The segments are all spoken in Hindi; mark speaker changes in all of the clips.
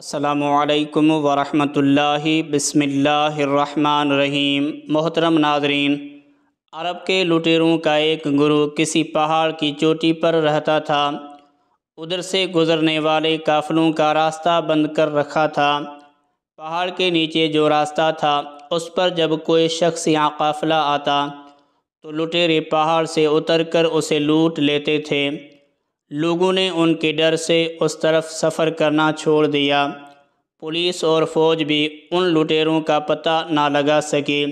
Speaker 1: असलकम वरहमल रहीम मोहतरम नाजरीन अरब के लुटेरों का एक गुरु किसी पहाड़ की चोटी पर रहता था उधर से गुज़रने वाले काफलों का रास्ता बंद कर रखा था पहाड़ के नीचे जो रास्ता था उस पर जब कोई शख्स यहाँ काफिला आता तो लुटेरे पहाड़ से उतरकर उसे लूट लेते थे लोगों ने उनके डर से उस तरफ सफ़र करना छोड़ दिया पुलिस और फौज भी उन लुटेरों का पता ना लगा सकी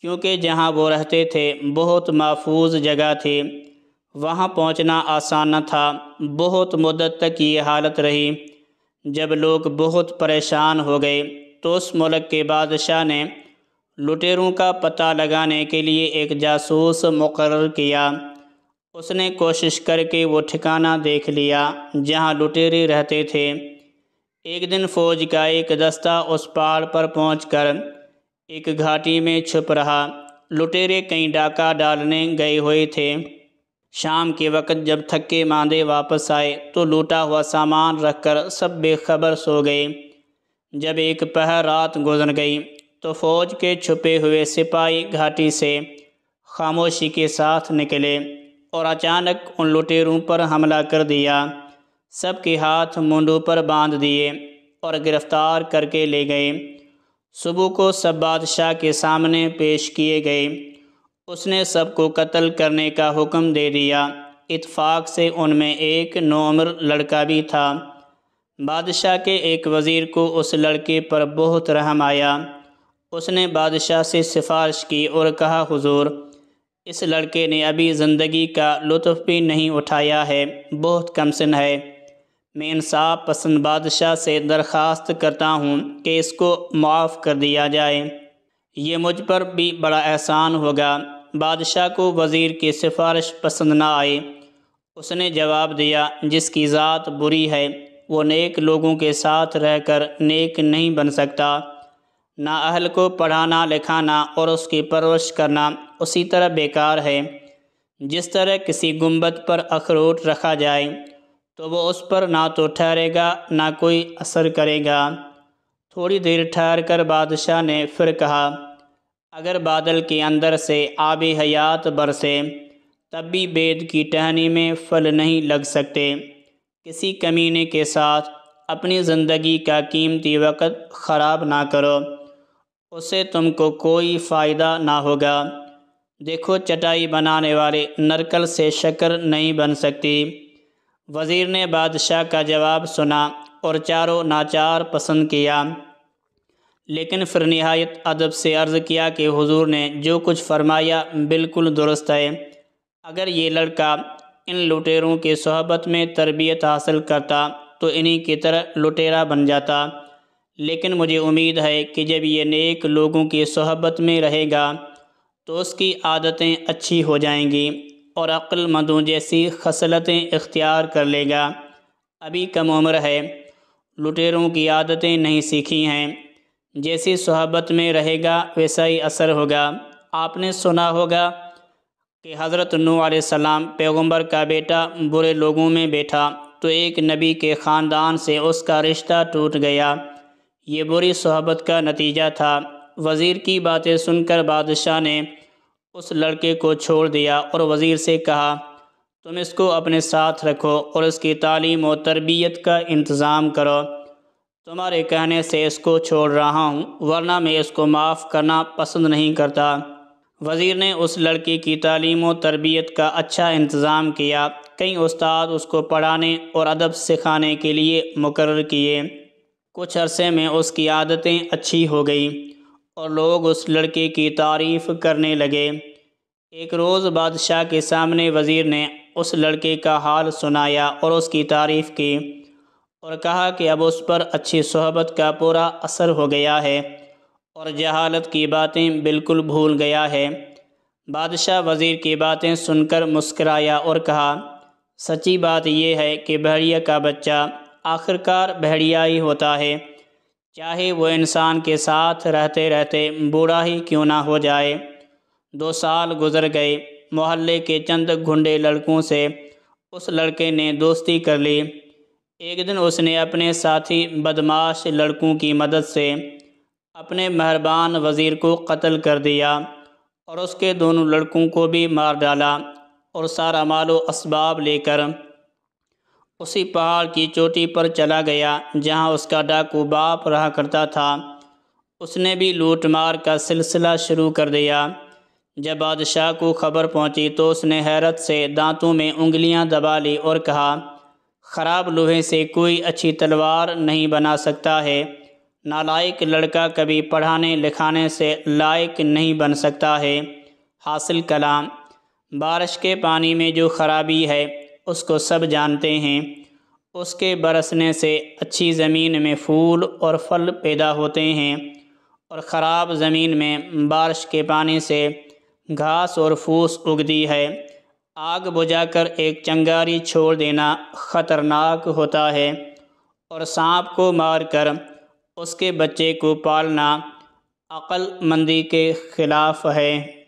Speaker 1: क्योंकि जहां वो रहते थे बहुत महफूज जगह थी वहां पहुंचना आसान न था बहुत मदद तक ये हालत रही जब लोग बहुत परेशान हो गए तो उस मुल्क के बादशाह ने लुटेरों का पता लगाने के लिए एक जासूस मुकर किया उसने कोशिश करके वो ठिकाना देख लिया जहाँ लुटेरे रहते थे एक दिन फौज का एक दस्ता उस पहाड़ पर पहुंचकर एक घाटी में छुप रहा लुटेरे कई डाका डालने गए हुए थे शाम के वक़्त जब थके मांदे वापस आए तो लूटा हुआ सामान रखकर सब बेखबर सो गए जब एक पहर रात गुजर गई तो फौज के छुपे हुए सिपाही घाटी से खामोशी के साथ निकले और अचानक उन लुटेरों पर हमला कर दिया सबके हाथ मुंडों पर बांध दिए और गिरफ़्तार करके ले गए सुबह को सब बादशाह के सामने पेश किए गए उसने सबको कत्ल करने का हुक्म दे दिया इतफाक से उनमें एक नौम्र लड़का भी था बादशाह के एक वज़ीर को उस लड़के पर बहुत रहम आया उसने बादशाह से सिफारिश की और कहा हुजूर इस लड़के ने अभी ज़िंदगी का लुत्फ भी नहीं उठाया है बहुत कम सिन है मैं इंसाफ पसंद बादशाह से दरख्वास्त करता हूँ कि इसको माफ़ कर दिया जाए ये मुझ पर भी बड़ा एहसान होगा बादशाह को वज़ीर की सिफारिश पसंद ना आए उसने जवाब दिया जिसकी ज़ात बुरी है वो नेक लोगों के साथ रहकर नेक नहीं बन सकता अहल को पढ़ाना लिखाना और उसकी परवरिश करना उसी तरह बेकार है जिस तरह किसी गुंबद पर अखरोट रखा जाए तो वो उस पर ना तो ठहरेगा ना कोई असर करेगा थोड़ी देर ठहर कर बादशाह ने फिर कहा अगर बादल के अंदर से आब हयात बरसे तब भी बेद की टहनी में फल नहीं लग सकते किसी कमीने के साथ अपनी ज़िंदगी का कीमती वक़्त ख़राब ना करो उसे तुमको कोई फ़ायदा ना होगा देखो चटाई बनाने वाले नरकल से शक्कर नहीं बन सकती वज़ीर ने बादशाह का जवाब सुना और चारों नाचार पसंद किया लेकिन फिर नहायत अदब से अर्ज़ किया कि हुजूर ने जो कुछ फरमाया बिल्कुल दुरुस्त है अगर ये लड़का इन लुटेरों के सहबत में तरबियत हासिल करता तो इन्हीं की तरह लुटेरा बन जाता लेकिन मुझे उम्मीद है कि जब ये नेक लोगों की सहबत में रहेगा तो उसकी आदतें अच्छी हो जाएंगी और अक्लमंदों जैसी खसलतें इख्तियार कर लेगा अभी कम उम्र है लुटेरों की आदतें नहीं सीखी हैं जैसी सहबत में रहेगा वैसा ही असर होगा आपने सुना होगा कि हज़रत नू सलाम पैगंबर का बेटा बुरे लोगों में बैठा तो एक नबी के ख़ानदान से उसका रिश्ता टूट गया ये बुरी सहबत का नतीजा था वज़ीर की बातें सुनकर बादशाह ने उस लड़के को छोड़ दिया और वज़ीर से कहा तुम इसको अपने साथ रखो और इसकी तालीम और तरबियत का इंतज़ाम करो तुम्हारे कहने से इसको छोड़ रहा हूँ वरना मैं इसको माफ़ करना पसंद नहीं करता वज़ीर ने उस लड़के की तालीम और तरबियत का अच्छा इंतज़ाम किया कई उस्ताद उसको पढ़ाने और अदब सिखाने के लिए मुकर किए कुछ अरसे में उसकी आदतें अच्छी हो गई और लोग उस लड़के की तारीफ़ करने लगे एक रोज़ बादशाह के सामने वज़ीर ने उस लड़के का हाल सुनाया और उसकी तारीफ़ की और कहा कि अब उस पर अच्छी सोहबत का पूरा असर हो गया है और जहालत की बातें बिल्कुल भूल गया है बादशाह वज़ीर की बातें सुनकर मुस्कराया और कहा सच्ची बात यह है कि बहरिया का बच्चा आखिरकार भेड़िया ही होता है चाहे वो इंसान के साथ रहते रहते बूढ़ा ही क्यों ना हो जाए दो साल गुजर गए मोहल्ले के चंद घुंडे लड़कों से उस लड़के ने दोस्ती कर ली एक दिन उसने अपने साथी बदमाश लड़कों की मदद से अपने मेहरबान वज़ीर को कत्ल कर दिया और उसके दोनों लड़कों को भी मार डाला और सारा मालो इसबाब लेकर उसी पहाड़ की चोटी पर चला गया जहां उसका डाकू बाप रहा करता था उसने भी लूटमार का सिलसिला शुरू कर दिया जब बादशाह को खबर पहुंची तो उसने हैरत से दांतों में उंगलियां दबा ली और कहा ख़राब लोहे से कोई अच्छी तलवार नहीं बना सकता है नालायक लड़का कभी पढ़ाने लिखाने से लायक नहीं बन सकता है हासिल कलाम बारिश के पानी में जो खराबी है उसको सब जानते हैं उसके बरसने से अच्छी ज़मीन में फूल और फल पैदा होते हैं और ख़राब ज़मीन में बारिश के पानी से घास और फूस उगती है आग बुझाकर एक चंगारी छोड़ देना ख़तरनाक होता है और सांप को मारकर उसके बच्चे को पालना अक्लमंदी के ख़िलाफ़ है